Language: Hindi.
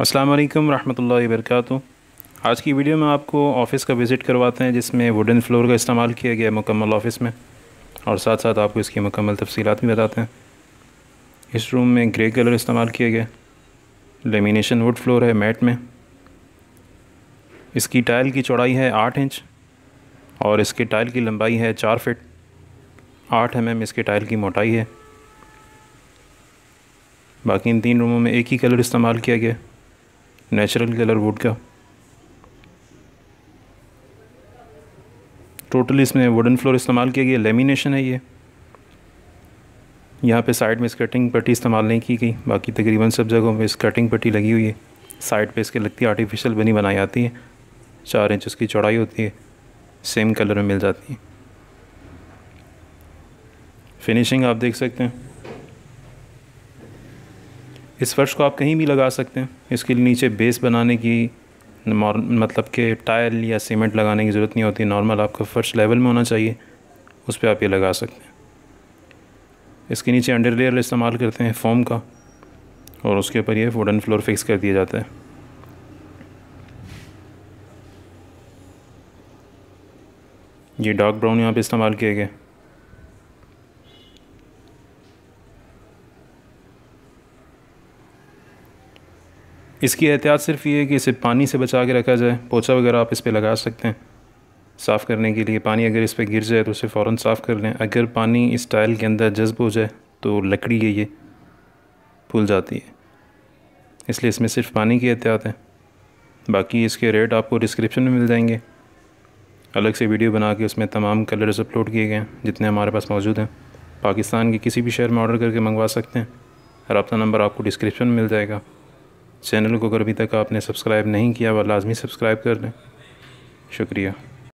असलकम वरहमल वर्क आज की वीडियो में आपको ऑफ़िस का विज़िट करवाते हैं जिसमें वुडन फ्लोर का इस्तेमाल किया गया है मुकम्मल ऑफ़िस में और साथ साथ आपको इसकी मुकम्मल तफसीत भी बताते हैं इस रूम में ग्रे कलर इस्तेमाल किया गया लेमिनेशन वुड फ्लोर है मैट में इसकी टाइल की चौड़ाई है आठ इंच और इसके टाइल की लंबाई है चार फिट आठ एम mm एम इसके टाइल की मोटाई है बाकी इन तीन रूमों में एक ही कलर इस्तेमाल किया गया नेचुरल कलर वुड का टोटल इसमें वुडन फ्लोर इस्तेमाल किया गया लेमिनेशन है ये यहाँ पे साइड में स्कर्टिंग पट्टी इस्तेमाल नहीं की गई बाकी तकरीबन सब जगहों में स्कर्टिंग पट्टी लगी हुई है साइड पे इसके लगती है आर्टिफिशियल बनी बनाई जाती है चार इंच उसकी चौड़ाई होती है सेम कलर में मिल जाती है फिनिशिंग आप देख सकते हैं इस फर्श को आप कहीं भी लगा सकते हैं इसके नीचे बेस बनाने की मतलब कि टाइल या सीमेंट लगाने की ज़रूरत नहीं होती नॉर्मल आपका फर्श लेवल में होना चाहिए उस पर आप ये लगा सकते हैं इसके नीचे अंडर लेयर इस्तेमाल करते हैं फोम का और उसके ऊपर ये वुडन फ्लोर फिक्स कर दिया जाता है ये डार्क ब्राउन यहाँ पे इस्तेमाल किए गए इसकी एहतियात सिर्फ ये है कि इसे पानी से बचा के रखा जाए पोछा वगैरह आप इस पर लगा सकते हैं साफ़ करने के लिए पानी अगर इस पर गिर जाए तो उसे फ़ौर साफ़ कर लें अगर पानी इस टाइल के अंदर जज्ब हो जाए तो लकड़ी है ये फूल जाती है इसलिए इसमें सिर्फ पानी की एहतियात है बाकी इसके रेट आपको डिस्क्रिप्शन में मिल जाएंगे अलग से वीडियो बना के उसमें तमाम कलर्स अपलोड किए गए हैं जितने हमारे पास मौजूद हैं पाकिस्तान के किसी भी शहर में ऑर्डर करके मंगवा सकते हैं रबता नंबर आपको डिस्क्रिप्शन में मिल जाएगा चैनल को अगर अभी तक आपने सब्सक्राइब नहीं किया वह लाजमी सब्सक्राइब कर लें शुक्रिया